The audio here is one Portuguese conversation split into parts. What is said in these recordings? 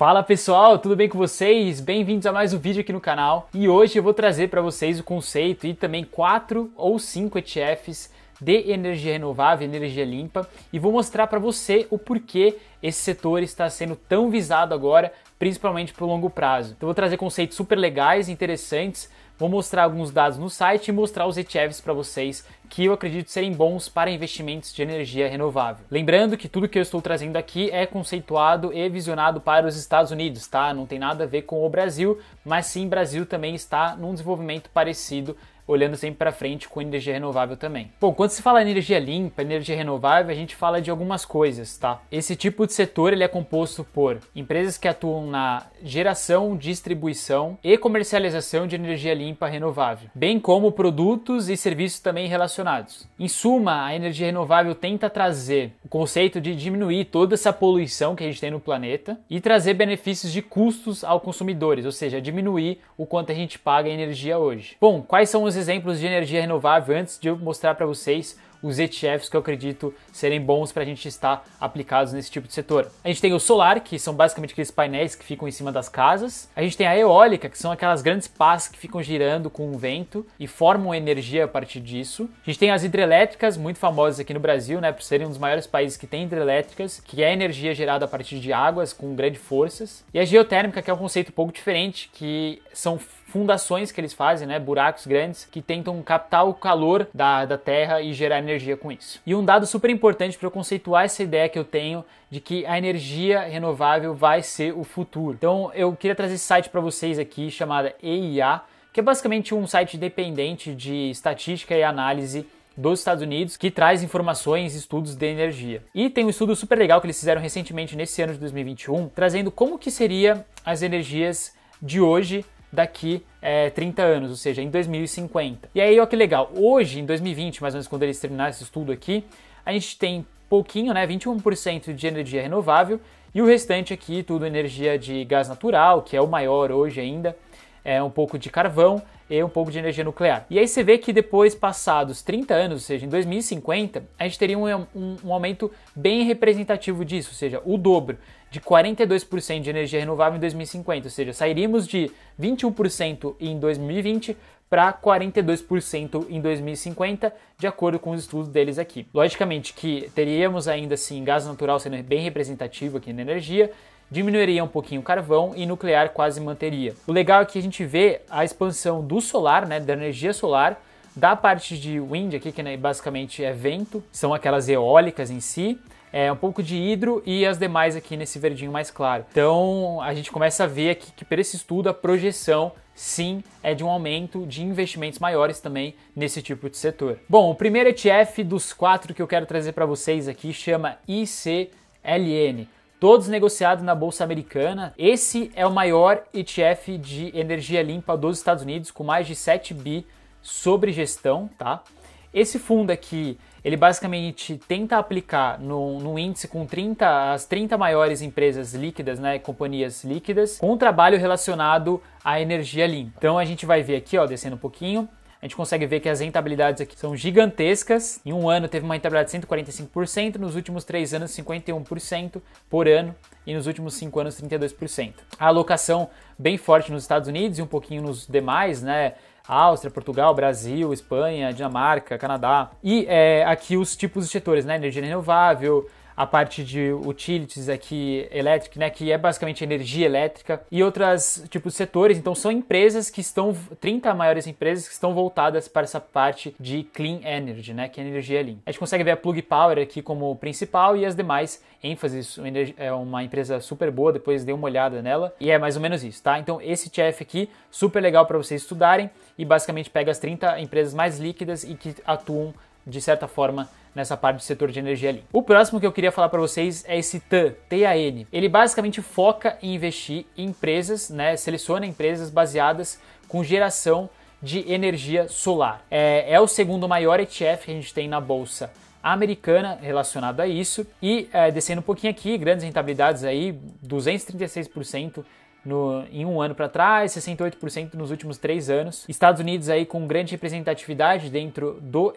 Fala pessoal, tudo bem com vocês? Bem-vindos a mais um vídeo aqui no canal e hoje eu vou trazer para vocês o conceito e também quatro ou cinco ETFs de energia renovável, energia limpa e vou mostrar para você o porquê esse setor está sendo tão visado agora, principalmente para o longo prazo. Então, vou trazer conceitos super legais, interessantes Vou mostrar alguns dados no site e mostrar os ETFs para vocês que eu acredito serem bons para investimentos de energia renovável. Lembrando que tudo que eu estou trazendo aqui é conceituado e visionado para os Estados Unidos, tá? Não tem nada a ver com o Brasil, mas sim Brasil também está num desenvolvimento parecido olhando sempre para frente com energia renovável também. Bom, quando se fala em energia limpa, energia renovável, a gente fala de algumas coisas, tá? Esse tipo de setor ele é composto por empresas que atuam na geração, distribuição e comercialização de energia limpa renovável, bem como produtos e serviços também relacionados. Em suma, a energia renovável tenta trazer o conceito de diminuir toda essa poluição que a gente tem no planeta e trazer benefícios de custos ao consumidores, ou seja, diminuir o quanto a gente paga em energia hoje. Bom, quais são os exemplos de energia renovável antes de eu mostrar para vocês os ETFs que eu acredito serem bons para a gente estar aplicados nesse tipo de setor. A gente tem o solar, que são basicamente aqueles painéis que ficam em cima das casas. A gente tem a eólica, que são aquelas grandes pás que ficam girando com o vento e formam energia a partir disso. A gente tem as hidrelétricas, muito famosas aqui no Brasil, né, por serem um dos maiores países que tem hidrelétricas, que é energia gerada a partir de águas com grandes forças. E a geotérmica, que é um conceito um pouco diferente, que são fundações que eles fazem, né, buracos grandes que tentam captar o calor da, da Terra e gerar energia com isso. E um dado super importante para eu conceituar essa ideia que eu tenho de que a energia renovável vai ser o futuro. Então eu queria trazer esse site para vocês aqui chamada EIA, que é basicamente um site dependente de estatística e análise dos Estados Unidos que traz informações e estudos de energia. E tem um estudo super legal que eles fizeram recentemente nesse ano de 2021, trazendo como que seria as energias de hoje daqui é, 30 anos, ou seja, em 2050. E aí, olha que legal, hoje, em 2020, mais ou menos quando eles terminarem esse estudo aqui, a gente tem pouquinho, né, 21% de energia renovável e o restante aqui tudo energia de gás natural, que é o maior hoje ainda, é um pouco de carvão e um pouco de energia nuclear. E aí você vê que depois, passados 30 anos, ou seja, em 2050, a gente teria um, um, um aumento bem representativo disso, ou seja, o dobro de 42% de energia renovável em 2050, ou seja, sairíamos de 21% em 2020 para 42% em 2050, de acordo com os estudos deles aqui. Logicamente que teríamos ainda assim gás natural sendo bem representativo aqui na energia, diminuiria um pouquinho o carvão e nuclear quase manteria. O legal é que a gente vê a expansão do solar, né, da energia solar, da parte de wind aqui, que né, basicamente é vento, são aquelas eólicas em si, é, um pouco de hidro e as demais aqui nesse verdinho mais claro. Então a gente começa a ver aqui que para esse estudo a projeção sim é de um aumento de investimentos maiores também nesse tipo de setor. Bom, o primeiro ETF dos quatro que eu quero trazer para vocês aqui chama ICLN todos negociados na bolsa americana. Esse é o maior ETF de energia limpa dos Estados Unidos, com mais de 7 bi sobre gestão, tá? Esse fundo aqui ele basicamente tenta aplicar no, no índice com 30, as 30 maiores empresas líquidas, né, companhias líquidas, com um trabalho relacionado à energia limpa. Então a gente vai ver aqui, ó, descendo um pouquinho, a gente consegue ver que as rentabilidades aqui são gigantescas. Em um ano teve uma rentabilidade de 145%, nos últimos três anos 51% por ano e nos últimos cinco anos 32%. A alocação bem forte nos Estados Unidos e um pouquinho nos demais, né? Áustria, Portugal, Brasil, Espanha, Dinamarca, Canadá. E é, aqui os tipos de setores, né? Energia renovável, a parte de utilities aqui, elétrica, né, que é basicamente energia elétrica, e outras tipos setores. Então são empresas que estão, 30 maiores empresas que estão voltadas para essa parte de clean energy, né, que é energia lean. A gente consegue ver a Plug Power aqui como principal e as demais ênfases. É uma empresa super boa, depois dê uma olhada nela. E é mais ou menos isso, tá? Então esse chef aqui, super legal para vocês estudarem e basicamente pega as 30 empresas mais líquidas e que atuam de certa forma nessa parte do setor de energia ali. O próximo que eu queria falar para vocês é esse TAN, T-A-N. Ele basicamente foca em investir em empresas, né, seleciona empresas baseadas com geração de energia solar. É, é o segundo maior ETF que a gente tem na bolsa americana relacionado a isso. E é, descendo um pouquinho aqui, grandes rentabilidades aí, 236% no, em um ano para trás, 68% nos últimos três anos. Estados Unidos aí com grande representatividade dentro do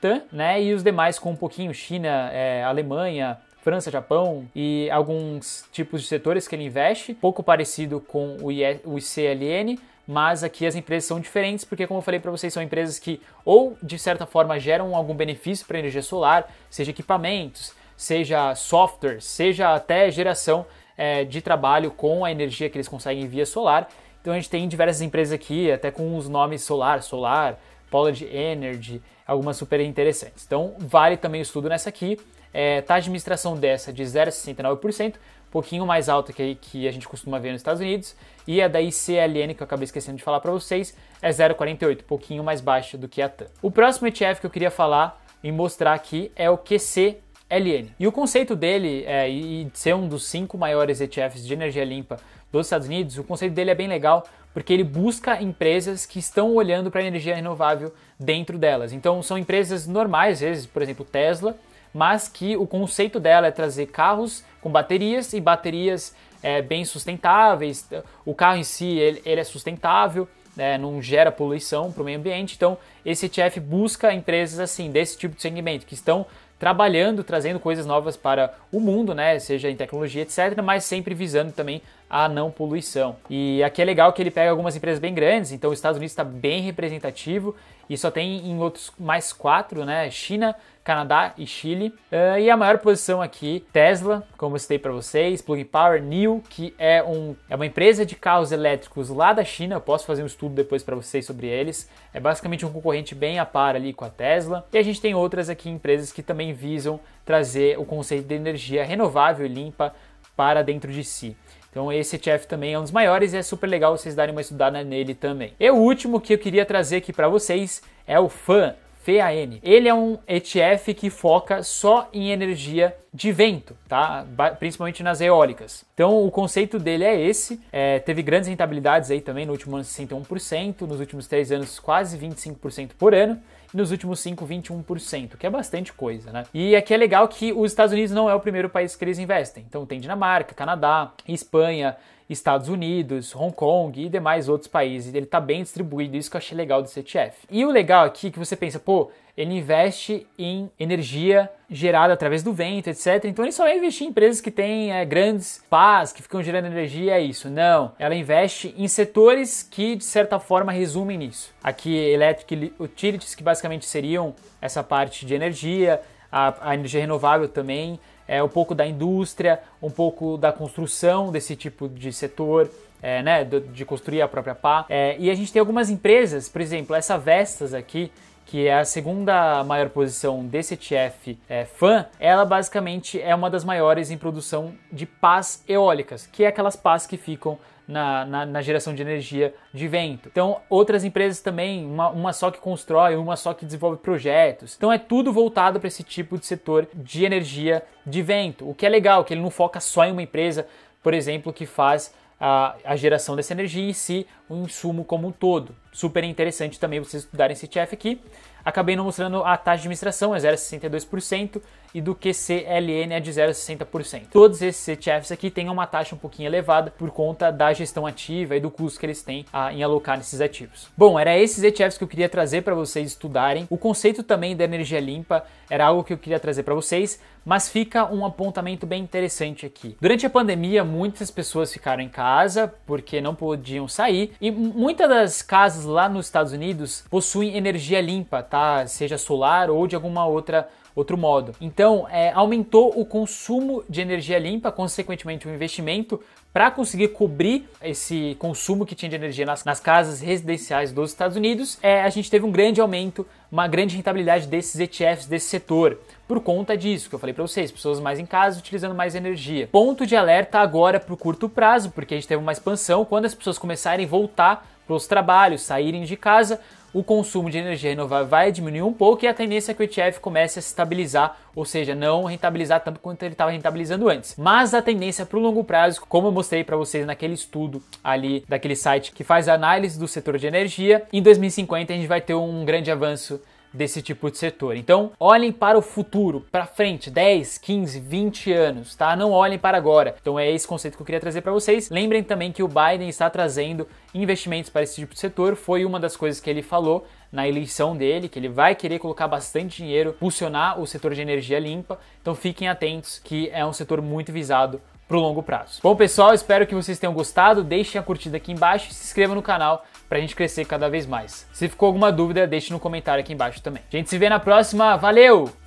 Tan, né? E os demais com um pouquinho, China, é, Alemanha, França, Japão e alguns tipos de setores que ele investe, pouco parecido com o, o ICLN, mas aqui as empresas são diferentes porque, como eu falei para vocês, são empresas que ou de certa forma geram algum benefício para a energia solar, seja equipamentos, seja software, seja até geração é, de trabalho com a energia que eles conseguem via solar. Então a gente tem diversas empresas aqui, até com os nomes Solar, Solar, Polar Energy, algumas super interessantes. Então vale também o estudo nessa aqui. É, taxa tá de administração dessa de 0,69%, pouquinho mais alta que, que a gente costuma ver nos Estados Unidos, e a da ICLN, que eu acabei esquecendo de falar para vocês, é 0,48, pouquinho mais baixa do que a tan. O próximo ETF que eu queria falar e mostrar aqui é o QC LN. E o conceito dele é, e de ser um dos cinco maiores ETFs de energia limpa dos Estados Unidos, o conceito dele é bem legal porque ele busca empresas que estão olhando para a energia renovável dentro delas. Então são empresas normais, às vezes, por exemplo, Tesla, mas que o conceito dela é trazer carros com baterias e baterias é, bem sustentáveis. O carro em si ele, ele é sustentável, né, não gera poluição para o meio ambiente. Então esse ETF busca empresas assim desse tipo de segmento que estão trabalhando, trazendo coisas novas para o mundo, né? Seja em tecnologia, etc., mas sempre visando também a não poluição. E aqui é legal que ele pega algumas empresas bem grandes, então os Estados Unidos está bem representativo e só tem em outros mais quatro, né? China, Canadá e Chile. Uh, e a maior posição aqui, Tesla, como eu citei para vocês, Plug Power, New que é, um, é uma empresa de carros elétricos lá da China. Eu posso fazer um estudo depois para vocês sobre eles. É basicamente um concorrente bem a par ali com a Tesla. E a gente tem outras aqui, empresas que também visam trazer o conceito de energia renovável e limpa para dentro de si. Então esse ETF também é um dos maiores e é super legal vocês darem uma estudada nele também. E o último que eu queria trazer aqui para vocês é o FAN, FAN. Ele é um ETF que foca só em energia de vento, tá? Principalmente nas eólicas. Então o conceito dele é esse. É, teve grandes rentabilidades aí também no último ano 61%, nos últimos três anos quase 25% por ano nos últimos 5, 21%, que é bastante coisa, né? E aqui é, é legal que os Estados Unidos não é o primeiro país que eles investem. Então tem Dinamarca, Canadá, Espanha, Estados Unidos, Hong Kong e demais outros países. Ele está bem distribuído, isso que eu achei legal desse ETF. E o legal aqui é que você pensa, pô, ele investe em energia gerada através do vento, etc. Então ele só vai investir em empresas que têm é, grandes pás, que ficam gerando energia, é isso. Não, ela investe em setores que, de certa forma, resumem nisso. Aqui, electric utilities, que basicamente seriam essa parte de energia, a, a energia renovável também, é, um pouco da indústria, um pouco da construção desse tipo de setor. É, né, de, construir a própria pá. É, e a gente tem algumas empresas, por exemplo, essa Vestas aqui, que é a segunda maior posição desse ETF é, fã, ela basicamente é uma das maiores em produção de pás eólicas, que é aquelas pás que ficam na, na, na, geração de energia de vento. Então, outras empresas também, uma, uma só que constrói, uma só que desenvolve projetos. Então, é tudo voltado para esse tipo de setor de energia de vento. O que é legal, que ele não foca só em uma empresa, por exemplo, que faz a, a, geração dessa energia e se si, o insumo como um todo. Super interessante também vocês estudarem esse TF aqui. Acabei não mostrando a taxa de administração, é 0,62%, e do QCLN é de 0,60%. Todos esses ETFs aqui têm uma taxa um pouquinho elevada por conta da gestão ativa e do custo que eles têm a, ah, em alocar nesses ativos. Bom, era esses ETFs que eu queria trazer para vocês estudarem. O conceito também da energia limpa era algo que eu queria trazer para vocês, mas fica um apontamento bem interessante aqui. Durante a pandemia, muitas pessoas ficaram em casa porque não podiam sair e muitas das casas lá nos Estados Unidos possuem energia limpa Tá, seja solar ou de alguma outra outro modo. Então, é, aumentou o consumo de energia limpa, consequentemente o investimento para conseguir cobrir esse consumo que tinha de energia nas, nas casas residenciais dos Estados Unidos. É, a gente teve um grande aumento, uma grande rentabilidade desses ETFs desse setor por conta disso que eu falei para vocês, pessoas mais em casa utilizando mais energia. Ponto de alerta agora para o curto prazo, porque a gente teve uma expansão quando as pessoas começarem a voltar para os trabalhos, saírem de casa, o consumo de energia renovável vai diminuir um pouco e a tendência é que o ETF comece a se estabilizar, ou seja, não rentabilizar tanto quanto ele estava rentabilizando antes. Mas a tendência para o longo prazo, como eu mostrei para vocês naquele estudo ali daquele site que faz análise do setor de energia, em 2050 a gente vai ter um grande avanço desse tipo de setor. Então, olhem para o futuro, para frente, 10, 15, 20 anos, tá? Não olhem para agora. Então, é esse conceito que eu queria trazer para vocês. Lembrem também que o Biden está trazendo investimentos para esse tipo de setor, foi uma das coisas que ele falou na eleição dele, que ele vai querer colocar bastante dinheiro, impulsionar o setor de energia limpa. Então, fiquem atentos que é um setor muito visado para o longo prazo. Bom, pessoal, espero que vocês tenham gostado. Deixem a curtida aqui embaixo, se inscreva no canal para a gente crescer cada vez mais. Se ficou alguma dúvida, deixe no comentário aqui embaixo também. A gente se vê na próxima, valeu!